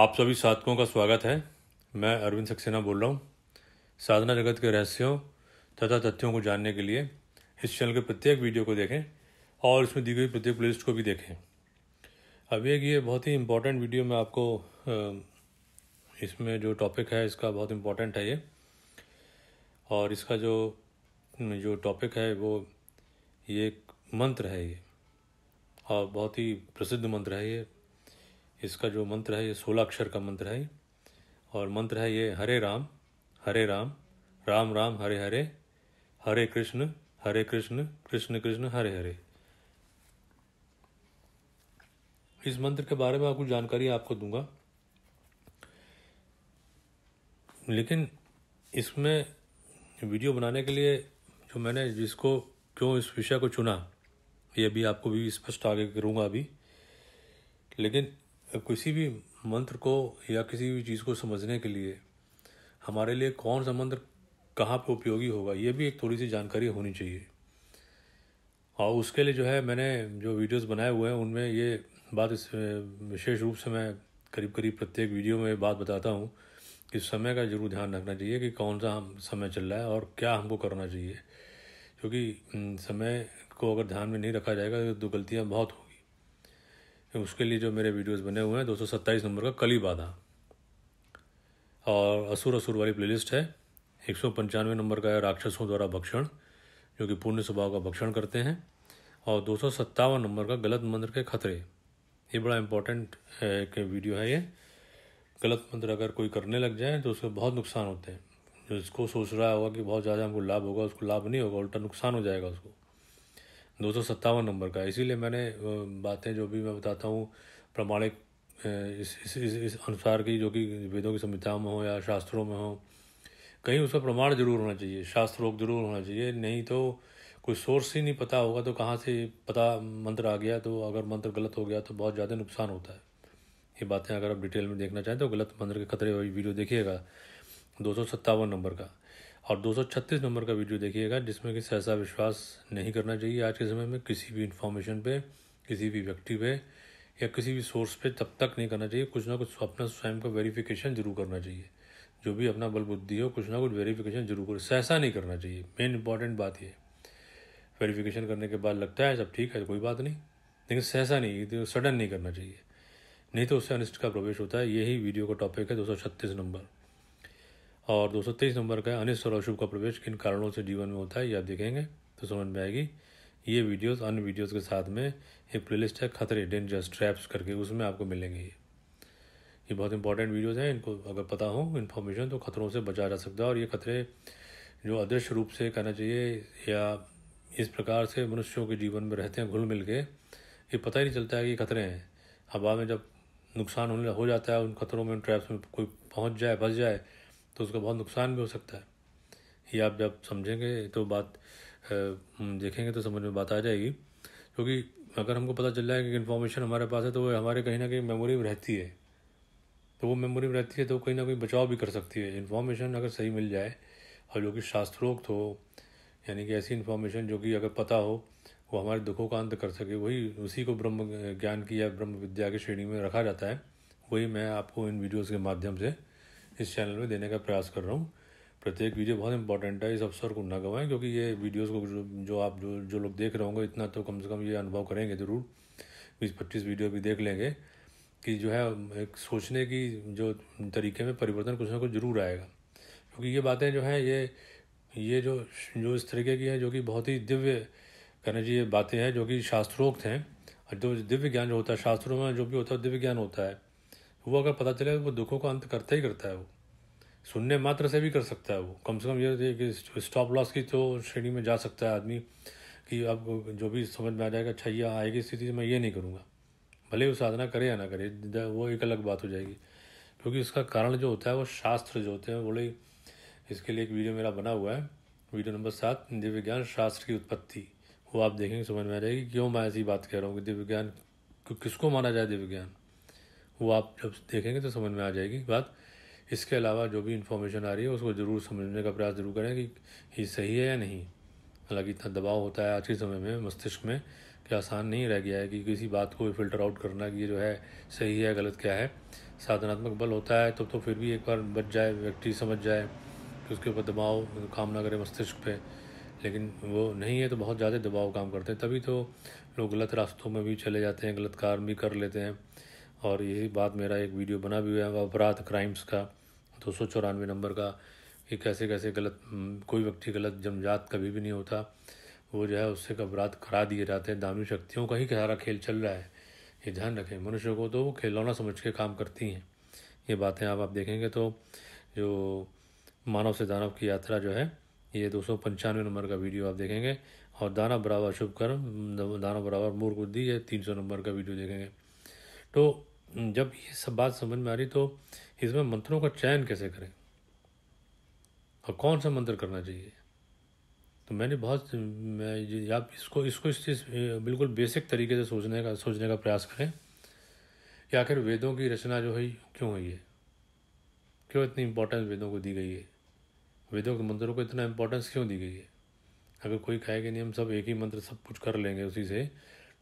आप सभी साधकों का स्वागत है मैं अरविंद सक्सेना बोल रहा हूँ साधना जगत के रहस्यों तथा तथ्यों को जानने के लिए इस चैनल के प्रत्येक वीडियो को देखें और इसमें दी गई प्रत्येक प्लेलिस्ट को भी देखें अब एक ये बहुत ही इम्पोर्टेंट वीडियो मैं आपको इसमें जो टॉपिक है इसका बहुत इम्पोर्टेंट है ये और इसका जो जो टॉपिक है वो ये एक मंत्र है ये और बहुत ही प्रसिद्ध मंत्र है ये इसका जो मंत्र है ये सोलह अक्षर का मंत्र है और मंत्र है ये हरे राम हरे राम राम राम हरे हरे हरे कृष्ण हरे कृष्ण कृष्ण कृष्ण हरे हरे इस मंत्र के बारे में आपको जानकारी आपको दूंगा लेकिन इसमें वीडियो बनाने के लिए जो मैंने जिसको क्यों इस विषय को चुना ये भी आपको भी स्पष्ट आगे करूँगा अभी लेकिन किसी भी मंत्र को या किसी भी चीज़ को समझने के लिए हमारे लिए कौन सा मंत्र कहाँ पे उपयोगी होगा ये भी एक थोड़ी सी जानकारी होनी चाहिए और उसके लिए जो है मैंने जो वीडियोस बनाए हुए हैं उनमें ये बात इस विशेष रूप से मैं करीब करीब प्रत्येक वीडियो में बात बताता हूँ कि समय का जरूर ध्यान रखना चाहिए कि कौन सा हम समय चल रहा है और क्या हमको करना चाहिए क्योंकि समय को अगर ध्यान में नहीं रखा जाएगा तो गलतियाँ बहुत हो उसके लिए जो मेरे वीडियोस बने हुए हैं दो नंबर का कली बाधा और असुर असुर वाली प्लेलिस्ट है एक नंबर का है राक्षसों द्वारा भक्षण जो कि पूर्ण स्वभाव का भक्षण करते हैं और दो नंबर का गलत मंत्र के खतरे ये बड़ा इम्पोर्टेंट एक वीडियो है ये गलत मंत्र अगर कोई करने लग जाए तो उसके बहुत नुकसान होते हैं जो इसको सोच रहा होगा कि बहुत ज़्यादा हमको लाभ होगा उसको लाभ नहीं होगा उल्टा नुकसान हो जाएगा उसको दो सौ सत्तावन नंबर का इसीलिए मैंने बातें जो भी मैं बताता हूँ प्रमाणिक इस इस इस, इस अनुसार की जो कि वेदों की संहिता में हो या शास्त्रों में हो कहीं उसका प्रमाण जरूर होना चाहिए शास्त्रोक जरूर होना चाहिए नहीं तो कोई सोर्स ही नहीं पता होगा तो कहाँ से पता मंत्र आ गया तो अगर मंत्र गलत हो गया तो बहुत ज़्यादा नुकसान होता है ये बातें अगर आप डिटेल में देखना चाहें तो गलत मंत्र के खतरे वाली वीडियो देखिएगा दो सौ सत्तावन नंबर का और 236 नंबर का वीडियो देखिएगा जिसमें कि सहसा विश्वास नहीं करना चाहिए आज के समय में किसी भी इंफॉर्मेशन पे किसी भी व्यक्ति पे या किसी भी सोर्स पे तब तक नहीं करना चाहिए कुछ ना कुछ अपना स्वयं का वेरिफिकेशन जरूर करना चाहिए जो भी अपना बल बुद्धि हो कुछ ना कुछ वेरिफिकेशन जरूर करो सहसा नहीं करना चाहिए मेन इंपॉर्टेंट बात ये वेरिफिकेशन करने के बाद लगता है सब ठीक है कोई बात नहीं लेकिन सहसा नहीं तो सडन नहीं करना चाहिए नहीं तो उससे अनिष्ट का प्रवेश होता है यही वीडियो का टॉपिक है दो नंबर और दो सौ तेईस नंबर का अनिश्चर और अशुभ का प्रवेश किन कारणों से जीवन में होता है यह देखेंगे तो समझ में आएगी ये वीडियोस अन्य वीडियोस के साथ में एक प्लेलिस्ट है खतरे डेंजरस ट्रैप्स करके उसमें आपको मिलेंगे ये ये बहुत इंपॉर्टेंट वीडियोस हैं इनको अगर पता हो इन्फॉर्मेशन तो खतरों से बचा जा सकता है और ये खतरे जो अदृश्य रूप से कहना चाहिए या इस प्रकार से मनुष्यों के जीवन में रहते हैं घुल मिल के ये पता ही नहीं चलता है कि खतरे हैं हवा में जब नुकसान होने हो जाता है उन खतरों में उन ट्रैप्स में कोई पहुंच जाए फंस जाए तो उसका बहुत नुकसान भी हो सकता है ये आप जब समझेंगे तो बात देखेंगे तो समझ में बात आ जाएगी क्योंकि अगर हमको पता चल रहा है कि इन्फॉर्मेशन हमारे पास है तो वो हमारे कहीं ना कहीं मेमोरी में रहती है तो वो मेमोरी में रहती है तो कहीं ना कहीं बचाव भी कर सकती है इन्फॉर्मेशन अगर सही मिल जाए और जो कि शास्त्रोक्त हो यानी कि ऐसी इन्फॉर्मेशन जो कि अगर पता हो वो हमारे दुखों का अंत कर सके वही उसी को ब्रह्म ज्ञान की या ब्रह्म विद्या की श्रेणी में रखा जाता है वही मैं आपको इन वीडियोज़ के माध्यम से इस चैनल में देने का प्रयास कर रहा हूँ प्रत्येक वीडियो बहुत इंपॉर्टेंट है इस अवसर को ना गवाएं क्योंकि ये वीडियोस को जो, जो आप जो जो लोग देख रहे होंगे इतना तो कम से कम ये अनुभव करेंगे ज़रूर बीस पच्चीस वीडियो भी देख लेंगे कि जो है एक सोचने की जो तरीके में परिवर्तन कुछ ना कुछ ज़रूर आएगा क्योंकि ये बातें जो हैं ये ये जो जो इस तरीके की हैं जो कि बहुत ही दिव्य कहना चाहिए बातें हैं जो कि शास्त्रोक्त हैं और जो दिव्य ज्ञान जो होता है शास्त्रों में जो भी होता है दिव्य ज्ञान होता है वो अगर पता चले वो दुखों का अंत करता ही करता है वो सुनने मात्र से भी कर सकता है वो कम से कम ये कि स्टॉप लॉस की तो श्रेणी में जा सकता है आदमी कि अब जो भी समझ में आ जाएगा अच्छा ये आएगी स्थिति मैं ये नहीं करूँगा भले वो साधना करे या ना करे वो एक अलग बात हो जाएगी क्योंकि इसका कारण जो होता है वो शास्त्र जो होते हैं बोले इसके लिए एक वीडियो मेरा बना हुआ है वीडियो नंबर सात दिव्य ज्ञान शास्त्र की उत्पत्ति वो आप देखेंगे समझ में आ जाएगी क्यों मैं ऐसी बात कह रहा हूँ कि दिव्य ज्ञान किसको माना जाए दिव्य ज्ञान वो आप जब देखेंगे तो समझ में आ जाएगी बात इसके अलावा जो भी इन्फॉर्मेशन आ रही है उसको ज़रूर समझने का प्रयास ज़रूर करें कि ये सही है या नहीं हालांकि इतना दबाव होता है आज के समय में मस्तिष्क में कि आसान नहीं रह गया है कि किसी बात को फिल्टर आउट करना कि ये जो है सही है गलत क्या है साधनात्मक बल होता है तब तो, तो फिर भी एक बार बच जाए व्यक्ति समझ जाए कि उसके ऊपर दबाव काम ना करे मस्तिष्क पे लेकिन वो नहीं है तो बहुत ज़्यादा दबाव काम करते हैं तभी तो लोग गलत रास्तों में भी चले जाते हैं गलत कार्य भी कर लेते हैं और यही बात मेरा एक वीडियो बना भी हुआ है अपराध क्राइम्स का दो सौ चौरानवे नंबर का कि कैसे कैसे गलत हम्म, कोई व्यक्ति गलत जमजात कभी भी नहीं होता वो जो है उससे अपराध करा दिए जाते हैं दामी शक्तियों का ही सारा खेल चल रहा है ये ध्यान रखें मनुष्य को तो वो खिलौना समझ के काम करती हैं ये बातें आप आप देखेंगे तो जो मानव से दानव की यात्रा जो है ये दो सौ पंचानवे नंबर का वीडियो आप देखेंगे और दाना बराबर शुभकर्म दाना बराबर मूर्ख बुद्धि ये तीन सौ नंबर का वीडियो देखेंगे तो जब ये सब बात समझ में आ रही तो इसमें मंत्रों का चयन कैसे करें और कौन सा मंत्र करना चाहिए तो मैंने बहुत मैं आप इसको इसको इस चीज़ बिल्कुल बेसिक तरीके से सोचने का सोचने का प्रयास करें कि आखिर वेदों की रचना जो है क्यों हुई है क्यों इतनी इम्पोर्टेंस वेदों को दी गई है वेदों के मंत्रों को इतना इम्पोर्टेंस क्यों दी गई है अगर कोई कहे कि नहीं हम सब एक ही मंत्र सब कुछ कर लेंगे उसी से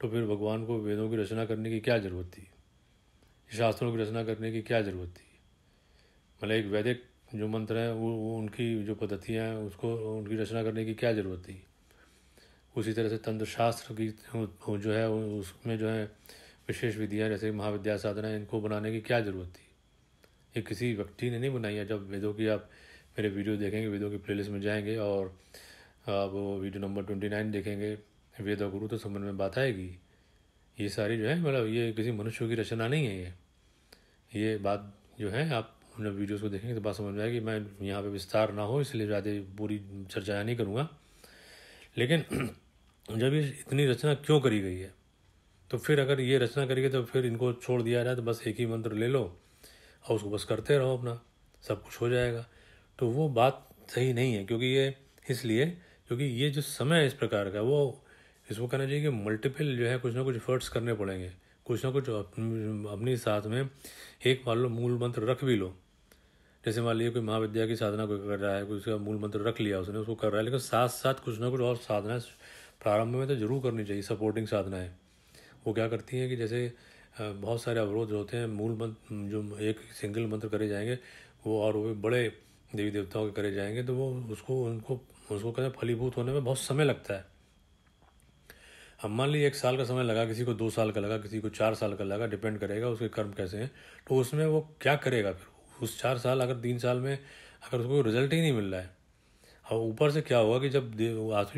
तो फिर भगवान को वेदों की रचना करने की क्या ज़रूरत थी शास्त्रों की रचना करने की क्या ज़रूरत थी मतलब एक वैदिक जो मंत्र हैं वो, वो उनकी जो पद्धतियाँ हैं उसको उनकी रचना करने की क्या ज़रूरत थी उसी तरह से तंत्र शास्त्र की जो है उसमें जो है विशेष विधियाँ जैसे महाविद्या साधना इनको बनाने की क्या ज़रूरत थी ये किसी व्यक्ति ने नहीं बनाई है जब वेदों की आप मेरे वीडियो देखेंगे वेदों की प्लेलिस्ट में जाएंगे और आप वीडियो नंबर ट्वेंटी नाइन देखेंगे वेद और गुरु तो संबंध में बात आएगी ये सारी जो है मतलब ये किसी मनुष्य की रचना नहीं है ये ये बात जो है आप जब वीडियोस को देखेंगे तो बात समझ में आएगी मैं यहाँ पे विस्तार ना हो इसलिए ज़्यादा पूरी चर्चा नहीं करूँगा लेकिन जब ये इतनी रचना क्यों करी गई है तो फिर अगर ये रचना करी गई तो फिर इनको छोड़ दिया जाए तो बस एक ही मंत्र ले लो और उसको बस करते रहो अपना सब कुछ हो जाएगा तो वो बात सही नहीं है क्योंकि ये इसलिए क्योंकि ये जो समय है इस प्रकार का वो इसको कहना चाहिए कि मल्टीपल जो है कुछ ना कुछ एफर्ट्स करने पड़ेंगे कुछ ना कुछ अपने साथ में एक मान लो मूल मंत्र रख भी लो जैसे मान लीजिए कोई महाविद्या की साधना कोई कर रहा है कोई उसका मूल मंत्र रख लिया उसने उसको कर रहा है लेकिन साथ साथ कुछ ना कुछ और साधना प्रारंभ में तो जरूर करनी चाहिए सपोर्टिंग साधनाएँ वो क्या करती हैं कि जैसे बहुत सारे अवरोध होते हैं मूल मंत्र जो एक सिंगल मंत्र करे जाएंगे वो और वो बड़े देवी देवताओं के करे जाएंगे तो वो उसको उनको उसको कहते हैं फलीभूत होने में बहुत समय लगता है अब मान लीजिए एक साल का समय लगा किसी को दो साल का लगा किसी को चार साल का लगा डिपेंड करेगा उसके कर्म कैसे हैं तो उसमें वो क्या करेगा फिर उस चार साल अगर तीन साल में अगर उसको रिजल्ट ही नहीं मिल रहा है और ऊपर से क्या होगा कि जब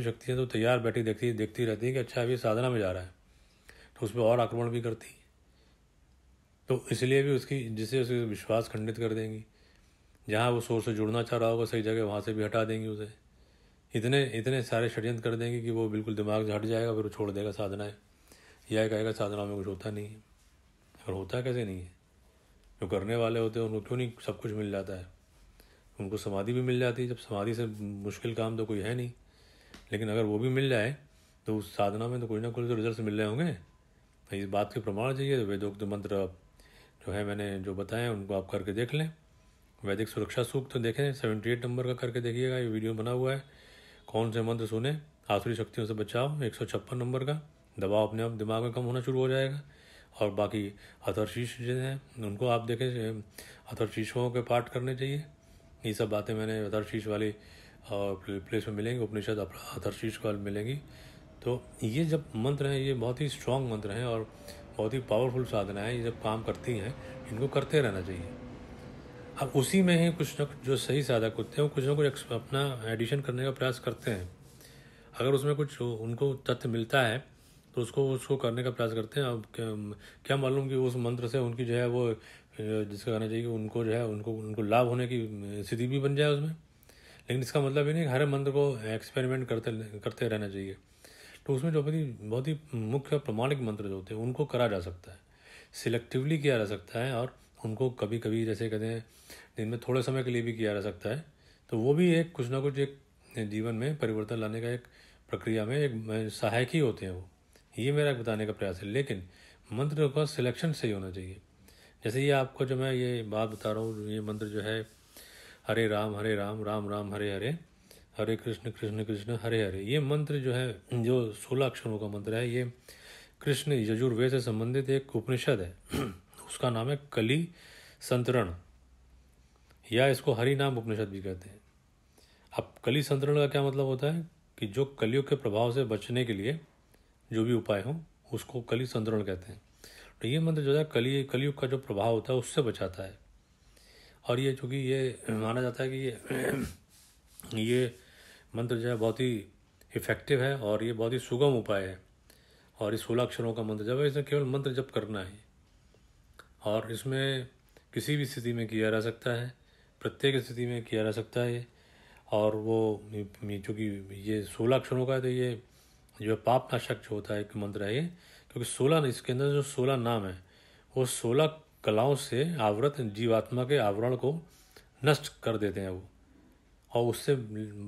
शक्ति है तो तैयार बैठी देखती देखती रहती है कि अच्छा अभी साधना में जा रहा है तो उस पर और आक्रमण भी करती तो इसलिए भी उसकी जिससे उसके विश्वास खंडित कर देंगी जहाँ वो शोर से जुड़ना चाह रहा होगा सही जगह वहाँ से भी हटा देंगी उसे इतने इतने सारे षडयंत्र कर देंगे कि वो बिल्कुल दिमाग से हट जाएगा फिर वो छोड़ देगा साधनाएं या कहेगा साधना में कुछ होता नहीं है और होता कैसे नहीं है जो करने वाले होते हैं उनको क्यों नहीं सब कुछ मिल जाता है उनको समाधि भी मिल जाती है जब समाधि से मुश्किल काम तो कोई है नहीं लेकिन अगर वो भी मिल जाए तो उस साधना में तो कुछ ना कुछ तो रिजल्ट मिल रहे होंगे तो इस बात के प्रमाण चाहिए तो वेदोक्त मंत्र जो है मैंने जो बताए उनको आप करके देख लें वैदिक सुरक्षा सूक्त तो देखें सेवेंटी एट नंबर का करके देखिएगा ये वीडियो बना हुआ है कौन से मंत्र सुने आसुरी शक्तियों से बचाओ एक सौ छप्पन नंबर का दबाव अपने आप दिमाग में कम होना शुरू हो जाएगा और बाकी अथर्शीष जो हैं उनको आप देखें अथर्शीषों के पाठ करने चाहिए ये सब बातें मैंने अथर्शीष वाली प्लेस में मिलेंगी उपनिषद अथर्शीष को मिलेंगी तो ये जब मंत्र हैं ये बहुत ही स्ट्रॉन्ग मंत्र हैं और बहुत ही पावरफुल साधना है ये जब काम करती हैं इनको करते रहना चाहिए अब उसी में ही कुछ ना जो सही साधक कुत्ते हैं वो कुछ ना कुछ अपना एडिशन करने का प्रयास करते हैं अगर उसमें कुछ उनको तथ्य मिलता है तो उसको उसको करने का प्रयास करते हैं अब क्या, क्या मालूम कि उस मंत्र से उनकी जो है वो जिसका कहना चाहिए कि उनको जो है उनको उनको लाभ होने की स्थिति भी बन जाए उसमें लेकिन इसका मतलब ये नहीं हर मंत्र को एक्सपेरिमेंट करते करते रहना चाहिए तो उसमें जो बहुत ही बहुत ही मुख्य प्रमाणिक मंत्र जो होते हैं उनको करा जा सकता है सिलेक्टिवली किया जा सकता है और उनको कभी कभी जैसे कहते हैं दिन में थोड़े समय के लिए भी किया जा सकता है तो वो भी एक कुछ ना कुछ एक जीवन में परिवर्तन लाने का एक प्रक्रिया में एक सहायक ही होते हैं वो ये मेरा बताने का प्रयास है लेकिन मंत्र का सिलेक्शन सही होना चाहिए जैसे ये आपको जो मैं ये बात बता रहा हूँ ये मंत्र जो है हरे राम हरे राम राम राम हरे हरे हरे कृष्ण कृष्ण कृष्ण हरे हरे ये मंत्र जो है जो सोलह अक्षरों का मंत्र है ये कृष्ण यजुर्वेद से संबंधित एक उपनिषद है उसका नाम है कली संतरण या इसको हरि नाम उपनिषद भी कहते हैं अब कली संतरण का क्या मतलब होता है कि जो कलियुग के प्रभाव से बचने के लिए जो भी उपाय हो उसको कली संतरण कहते हैं तो ये मंत्र जो है कली कलियुग का जो प्रभाव होता है उससे बचाता है और ये चूँकि ये माना जाता है कि ये ये मंत्र जो है बहुत ही इफ़ेक्टिव है और ये बहुत ही सुगम उपाय है और इस सोलह अक्षरों का मंत्र जब इसमें केवल मंत्र जब करना है और इसमें किसी भी स्थिति में किया जा सकता है प्रत्येक स्थिति में किया जा सकता है और वो चूँकि ये सोलह अक्षरों का है तो ये जो पाप नाशक जो होता है एक मंत्र है ये क्योंकि सोलह इसके अंदर जो सोलह नाम है वो सोलह कलाओं से आवृत जीवात्मा के आवरण को नष्ट कर देते हैं वो और उससे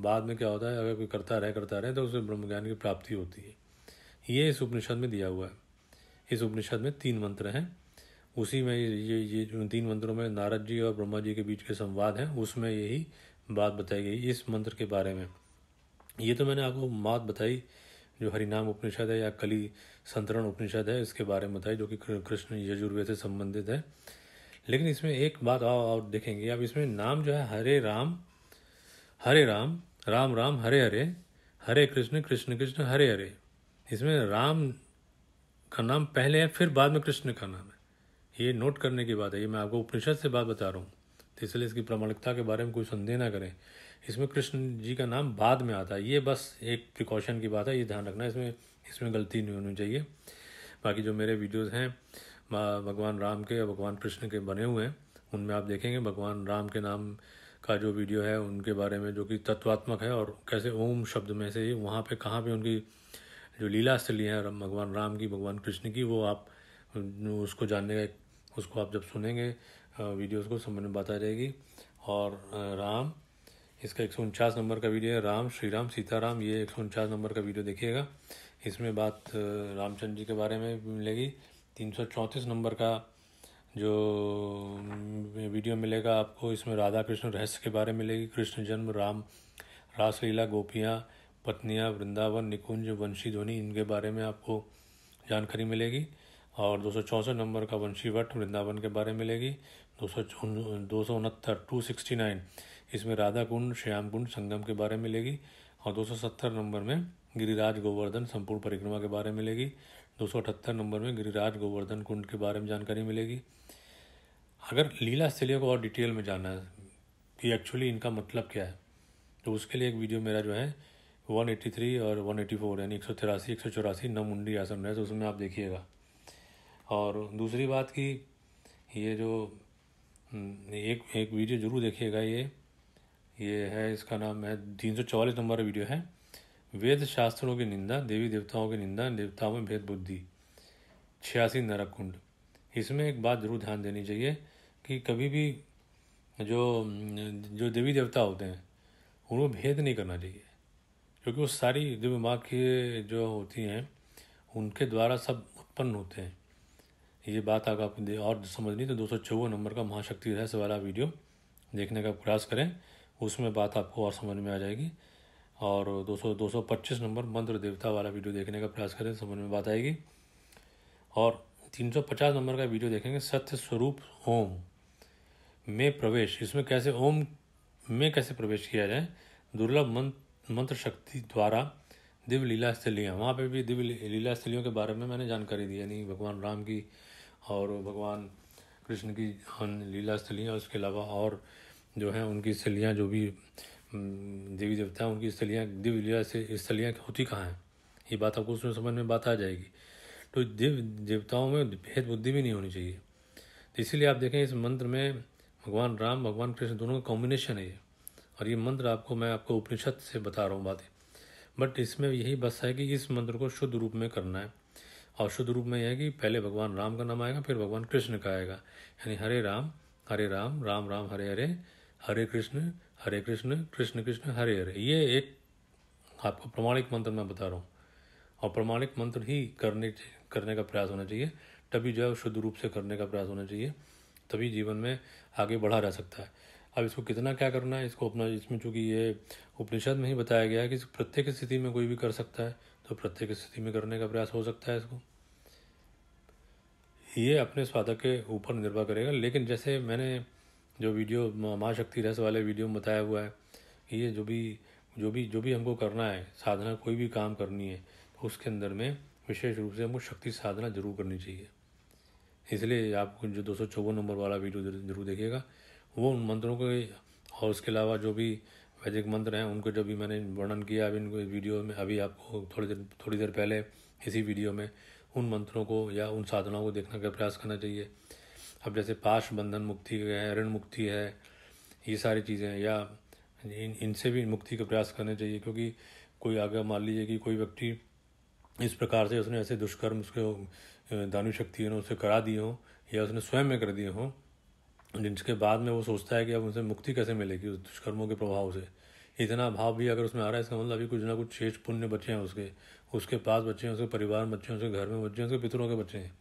बाद में क्या होता है अगर कोई करता रहे करता रहे तो उसे ब्रह्म ज्ञान की प्राप्ति होती है ये इस उपनिषद में दिया हुआ है इस उपनिषद में तीन मंत्र हैं उसी में ये ये जो तीन मंत्रों में नारद जी और ब्रह्मा जी के बीच के संवाद हैं उसमें यही बात बताई गई इस मंत्र के बारे में ये तो मैंने आपको बात बताई जो हरिनाम उपनिषद है या कली संतरण उपनिषद है इसके बारे में बताई जो कि कृष्ण यजुर्वेद से संबंधित है लेकिन इसमें एक बात और देखेंगे अब इसमें नाम जो है हरे राम हरे राम राम राम हरे हरे हरे कृष्ण कृष्ण कृष्ण हरे हरे इसमें राम का नाम पहले है फिर बाद में कृष्ण का नाम है ये नोट करने की बात है ये मैं आपको उपनिषद से बात बता रहा हूँ तो इसलिए इसकी प्रमाणिकता के बारे में कोई संदेह ना करें इसमें कृष्ण जी का नाम बाद में आता है ये बस एक प्रिकॉशन की बात है ये ध्यान रखना इसमें इसमें गलती नहीं होनी चाहिए बाकी जो मेरे वीडियोज़ हैं भगवान राम के और भगवान कृष्ण के बने हुए हैं उनमें आप देखेंगे भगवान राम के नाम का जो वीडियो है उनके बारे में जो कि तत्वात्मक है और कैसे ओम शब्द में से वहाँ पे कहाँ पे उनकी जो लीला स्थली है भगवान राम की भगवान कृष्ण की वो आप उसको जानने का एक उसको आप जब सुनेंगे वीडियोस को समझ में बात आ जाएगी और राम इसका एक नंबर का वीडियो है राम श्री राम सीताराम ये एक नंबर का वीडियो देखिएगा इसमें बात रामचंद्र जी के बारे में मिलेगी तीन नंबर का जो वीडियो मिलेगा आपको इसमें राधा कृष्ण रहस्य के बारे में मिलेगी कृष्ण जन्म राम रासलीला गोपियाँ पत्नियाँ वृंदावन निकुंज वंशी धोनी इनके बारे में आपको जानकारी मिलेगी और दो नंबर का वंशीवट वृंदावन के बारे में मिलेगी दो सौ दो सौ उनहत्तर टू सिक्सटी नाइन इसमें राधा कुंड श्याम कुंड संगम के बारे में मिलेगी और दो सौ सत्तर नंबर में गिरिराज गोवर्धन संपूर्ण परिक्रमा के बारे में मिलेगी दो सौ अठहत्तर नंबर में गिरिराज गोवर्धन कुंड के बारे में जानकारी मिलेगी अगर लीला स्थलियों को और डिटेल में जानना है कि एक्चुअली इनका मतलब क्या है तो उसके लिए एक वीडियो मेरा जो है 183 और 184 यानी एक सौ तिरासी एक सौ चौरासी नमुंडी आसन है तो उसमें आप देखिएगा और दूसरी बात कि ये जो हम्म, एक एक वीडियो ज़रूर देखिएगा ये ये है इसका नाम है तीन सौ चौवालीस नंबर वीडियो है वेद शास्त्रों की निंदा देवी देवताओं की निंदा देवताओं में भेद बुद्धि छियासी नरक कुंड इसमें एक बात ज़रूर ध्यान देनी चाहिए कि कभी भी जो जो देवी देवता होते हैं उनको भेद नहीं करना चाहिए क्योंकि वो सारी दिव्य माँ की जो होती हैं उनके द्वारा सब उत्पन्न होते हैं ये बात अगर आप और नहीं तो दो नंबर का महाशक्ति रहस्य वाला वीडियो देखने का प्रयास करें उसमें बात आपको और समझ में आ जाएगी और 200 225 नंबर मंत्र देवता वाला वीडियो देखने का प्रयास करें समझ में बात आएगी और 350 नंबर का वीडियो देखेंगे सत्य स्वरूप ओम में प्रवेश इसमें कैसे ओम में कैसे प्रवेश किया जाए दुर्लभ मंत्र मंत्र शक्ति द्वारा दिव्य लीला स्थलियाँ वहाँ पे भी दिव्य लीला स्थलियों के बारे में मैंने जानकारी दी यानी भगवान राम की और भगवान कृष्ण की लीला स्थलियाँ उसके अलावा और जो हैं उनकी स्थलियाँ जो भी देवी देवता उनकी स्थलियाँ दिव्य लीला से स्थलियाँ होती कहाँ हैं ये बात आपको उसमें समझ में बात आ जाएगी तो दिव्य देवताओं में भेद बुद्धि भी नहीं होनी चाहिए तो इसीलिए आप देखें इस मंत्र में भगवान राम भगवान कृष्ण दोनों का कॉम्बिनेशन है ये और ये मंत्र आपको मैं आपको उपनिषद से बता रहा हूँ बातें बट इसमें यही बस है कि इस मंत्र को शुद्ध रूप में करना है और शुद्ध रूप में यह है कि पहले भगवान राम का नाम आएगा फिर भगवान कृष्ण का आएगा यानी हरे राम हरे राम राम राम हरे हरे हरे कृष्ण हरे कृष्ण कृष्ण कृष्ण हरे हरे ये एक आपको प्रमाणिक मंत्र मैं बता रहा हूँ और प्रमाणिक मंत्र ही करने करने का प्रयास होना चाहिए तभी जो है शुद्ध रूप से करने का प्रयास होना चाहिए तभी जीवन में आगे बढ़ा जा सकता है अब इसको कितना क्या करना है इसको अपना इसमें चूँकि ये उपनिषद में ही बताया गया है कि प्रत्येक स्थिति में कोई भी कर सकता है तो प्रत्येक स्थिति में करने का प्रयास हो सकता है इसको ये अपने स्वाधक के ऊपर निर्भर करेगा लेकिन जैसे मैंने जो वीडियो महाशक्ति रस वाले वीडियो में बताया हुआ है ये जो भी जो भी जो भी हमको करना है साधना कोई भी काम करनी है तो उसके अंदर में विशेष रूप से हमको शक्ति साधना जरूर करनी चाहिए इसलिए आप जो दो नंबर वाला वीडियो जरूर देखिएगा वो उन मंत्रों के और उसके अलावा जो भी वैदिक मंत्र हैं उनको जो भी मैंने वर्णन किया अभी इनको वीडियो में अभी आपको थोड़ी देर थोड़ी देर पहले इसी वीडियो में उन मंत्रों को या उन साधनाओं को देखने का प्रयास करना चाहिए अब जैसे पाश बंधन मुक्ति है ऋण मुक्ति है ये सारी चीज़ें या इन इनसे भी मुक्ति का प्रयास करना चाहिए क्योंकि कोई आगे मान लीजिए कि कोई व्यक्ति इस प्रकार से उसने ऐसे दुष्कर्म उसके दानु शक्ति ने उसे करा दिए हों या उसने स्वयं में कर दिए हों जिसके बाद में वो सोचता है कि अब उनसे मुक्ति कैसे मिलेगी उस दुष्कर्मों के प्रभाव से इतना भाव भी अगर उसमें आ रहा है इसका मतलब अभी कुछ ना कुछ शेष पुण्य बच्चे हैं उसके उसके पास बच्चे हैं उसके परिवार बच्चे हैं उसके घर में बच्चे हैं उसके पितरों के बच्चे हैं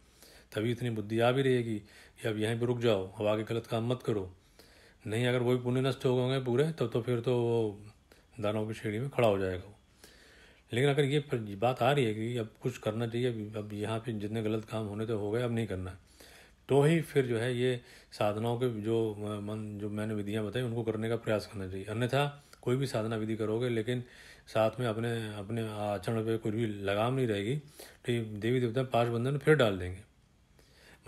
तभी इतनी बुद्धि आ भी रहेगी कि अब यहीं पर रुक जाओ अब आगे गलत काम मत करो नहीं अगर वही पुण्य नष्ट हो गए पूरे तब तो, फिर तो वो दानों की श्रेणी में खड़ा हो जाएगा वो लेकिन अगर ये बात आ रही है कि अब कुछ करना चाहिए अब यहाँ पे जितने गलत काम होने तो हो गए अब नहीं करना है तो ही फिर जो है ये साधनाओं के जो मन जो मैंने विधियाँ बताई उनको करने का प्रयास करना चाहिए अन्यथा कोई भी साधना विधि करोगे लेकिन साथ में अपने अपने आचरण पे कुछ भी लगाम नहीं रहेगी तो ये देवी देवता पांच बंधन फिर डाल देंगे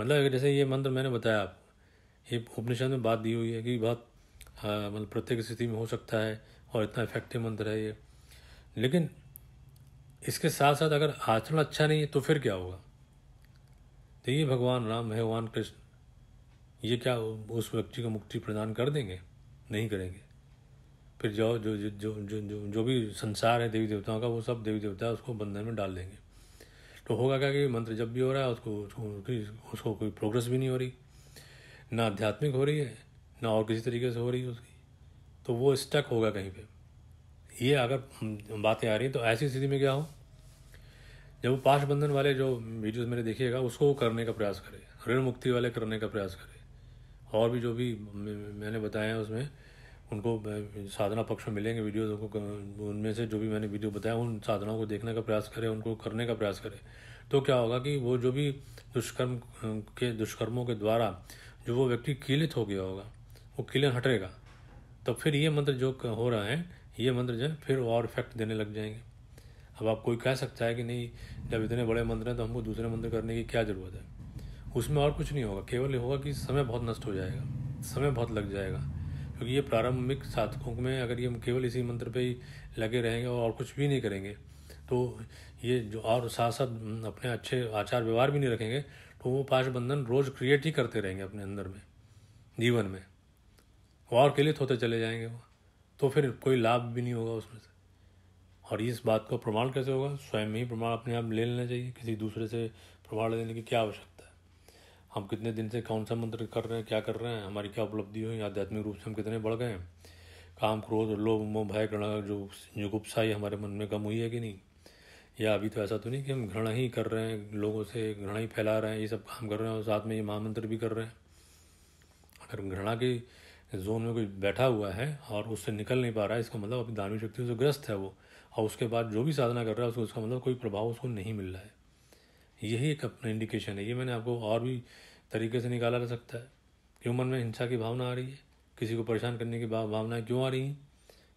मतलब अगर जैसे ये मंत्र मैंने बताया आपको ये उपनिषद में बात दी हुई है कि बात हाँ, मतलब प्रत्येक स्थिति में हो सकता है और इतना इफेक्टिव मंत्र है ये लेकिन इसके साथ साथ अगर आचरण अच्छा नहीं है तो फिर क्या होगा तो ये भगवान राम भगवान कृष्ण ये क्या उस व्यक्ति को मुक्ति प्रदान कर देंगे नहीं करेंगे फिर जो जो जो जो जो, जो, जो भी संसार है देवी देवताओं का वो सब देवी देवता उसको बंधन में डाल देंगे तो होगा क्या कि मंत्र जब भी हो रहा है उसको उसको, उसको कोई प्रोग्रेस भी नहीं हो रही ना आध्यात्मिक हो रही है ना और किसी तरीके से हो रही है उसकी तो वो स्टक होगा कहीं पे ये अगर बातें आ रही हैं तो ऐसी स्थिति में क्या हो जब वो पाश बंधन वाले जो वीडियोज मैंने देखिएगा उसको करने का प्रयास करे ऋण मुक्ति वाले करने का प्रयास करे और भी जो भी मैंने बताया है उसमें उनको साधना पक्ष में मिलेंगे वीडियोस उनको उनमें से जो भी मैंने वीडियो बताया उन साधनाओं को देखने का प्रयास करें उनको करने का प्रयास करें तो क्या होगा कि वो जो भी दुष्कर्म के दुष्कर्मों के द्वारा जो वो व्यक्ति कीलित हो गया होगा वो कीलन हटेगा तो फिर ये मंत्र जो हो रहा है ये मंत्र जो है फिर और इफेक्ट देने लग जाएंगे अब आप कोई कह सकता है कि नहीं जब इतने बड़े मंदिर हैं तो हमको दूसरे मंदिर करने की क्या ज़रूरत है उसमें और कुछ नहीं होगा केवल ये होगा कि समय बहुत नष्ट हो जाएगा समय बहुत लग जाएगा क्योंकि ये प्रारंभिक साधकों में अगर ये हम केवल इसी मंत्र पे ही लगे रहेंगे और कुछ भी नहीं करेंगे तो ये जो और साथ साथ हम्म, अपने अच्छे आचार व्यवहार भी नहीं रखेंगे तो वो पाँच बंधन रोज़ क्रिएट ही करते रहेंगे अपने अंदर में जीवन में और के लिए थोते चले जाएंगे वो तो फिर कोई लाभ भी नहीं होगा उसमें से और इस बात का प्रमाण कैसे होगा स्वयं ही प्रमाण अपने आप ले लेना चाहिए किसी दूसरे से प्रमाण लेने की क्या आवश्यकता है हम कितने दिन से कौन सा मंत्र कर रहे हैं क्या कर रहे हैं हमारी क्या उपलब्धि हुई आध्यात्मिक रूप से हम कितने बढ़ गए हैं काम क्रोध लोभ मोह भय घृणा जो जो गुप्साई हमारे मन में कम हुई है कि नहीं या अभी तो ऐसा तो नहीं कि हम घृणा ही कर रहे हैं लोगों से घृणा ही फैला रहे हैं ये सब काम कर रहे हैं और साथ में ये महामंत्र भी कर रहे हैं अगर घृणा के जोन में कोई बैठा हुआ है और उससे निकल नहीं पा रहा है इसका मतलब अपनी दानवी शक्तियों से ग्रस्त है वो और उसके बाद जो भी साधना कर रहा है उसको उसका मतलब कोई प्रभाव उसको नहीं मिल रहा है यही एक अपना इंडिकेशन है ये मैंने आपको और भी तरीके से निकाला जा सकता है कि मन में हिंसा की भावना आ रही है किसी को परेशान करने की भावना क्यों आ रही हैं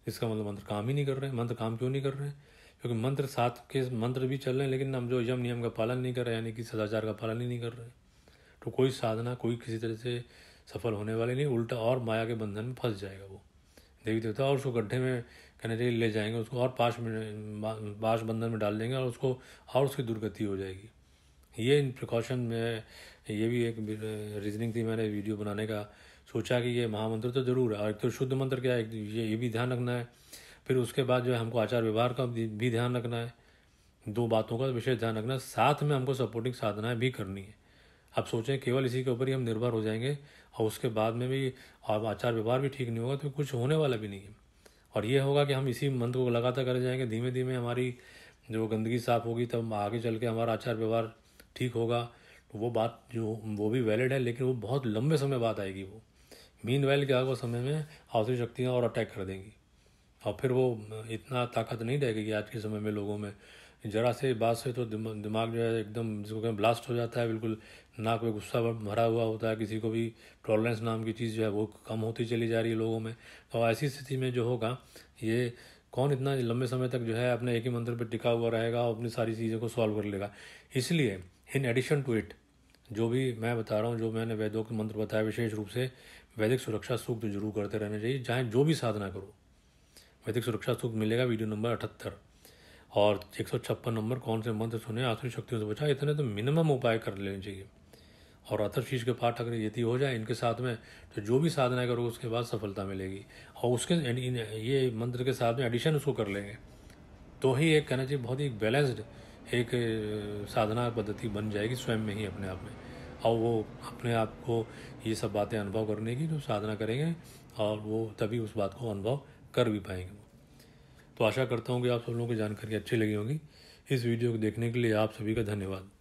इसका मतलब मंत्र काम ही नहीं कर रहे हैं मंत्र काम क्यों नहीं कर रहे हैं क्योंकि मंत्र साथ के मंत्र भी चल रहे हैं लेकिन हम जो यम नियम का पालन नहीं कर रहे यानी कि सदाचार का पालन ही नहीं कर रहे तो कोई साधना कोई किसी तरह से सफल होने वाली नहीं उल्टा और माया के बंधन में फंस जाएगा वो देवी देवता और उसको गड्ढे में के ले जाएंगे उसको और पाश में पाश बंधन में डाल देंगे और उसको और उसकी दुर्गति हो जाएगी ये इन प्रिकॉशन में ये भी एक रीजनिंग थी मैंने वीडियो बनाने का सोचा कि ये महामंत्र तो ज़रूर है और एक तो शुद्ध मंत्र क्या है ये ये भी ध्यान रखना है फिर उसके बाद जो है हमको आचार व्यवहार का भी ध्यान रखना है दो बातों का विशेष ध्यान रखना है साथ में हमको सपोर्टिंग साधनाएं भी करनी है अब सोचें केवल इसी के ऊपर ही हम निर्भर हो जाएंगे और उसके बाद में भी और आचार व्यवहार भी ठीक नहीं होगा तो कुछ होने वाला भी नहीं है और ये होगा कि हम इसी मंत्र को लगातार कर जाएंगे धीमे धीमे हमारी जो गंदगी साफ़ होगी तब आगे चल के हमारा आचार व्यवहार ठीक होगा तो वो बात जो वो भी वैलिड है लेकिन वो बहुत लंबे समय बाद आएगी वो मीन वैल के आगे समय में आवश्यक शक्तियाँ और अटैक कर देंगी और फिर वो इतना ताकत नहीं रहेगी आज के समय में लोगों में जरा से बात से तो दिमाग जो है एकदम जिसको कहें ब्लास्ट हो जाता है बिल्कुल ना कोई गुस्सा भरा हुआ होता है किसी को भी टॉलरेंस नाम की चीज़ जो है वो कम होती चली जा रही है लोगों में तो ऐसी स्थिति में जो होगा ये कौन इतना लंबे समय तक जो है अपने एक ही मंत्र पर टिका हुआ रहेगा और अपनी सारी चीज़ों को सॉल्व कर लेगा इसलिए इन एडिशन टू इट जो भी मैं बता रहा हूँ जो मैंने वैदों के मंत्र बताया विशेष रूप से वैदिक सुरक्षा सूक्त जरूर करते रहना चाहिए चाहे जो भी साधना करो वैदिक सुरक्षा सूक्त मिलेगा वीडियो नंबर अठहत्तर और एक सौ छप्पन नंबर कौन से मंत्र सुने आसुरी शक्तियों से बचा इतने तो मिनिमम उपाय कर लेने चाहिए और अथर शीश के पाठ अगर यदि हो जाए इनके साथ में तो जो भी साधना करो उसके बाद सफलता मिलेगी और उसके ये मंत्र के साथ में एडिशन उसको कर लेंगे तो ही एक कहना चाहिए बहुत ही बैलेंस्ड एक साधना पद्धति बन जाएगी स्वयं में ही अपने आप में और वो अपने आप को ये सब बातें अनुभव करने की जो तो साधना करेंगे और वो तभी उस बात को अनुभव कर भी पाएंगे तो आशा करता हूँ कि आप सब लोगों को जानकारी अच्छी लगी होगी इस वीडियो को देखने के लिए आप सभी का धन्यवाद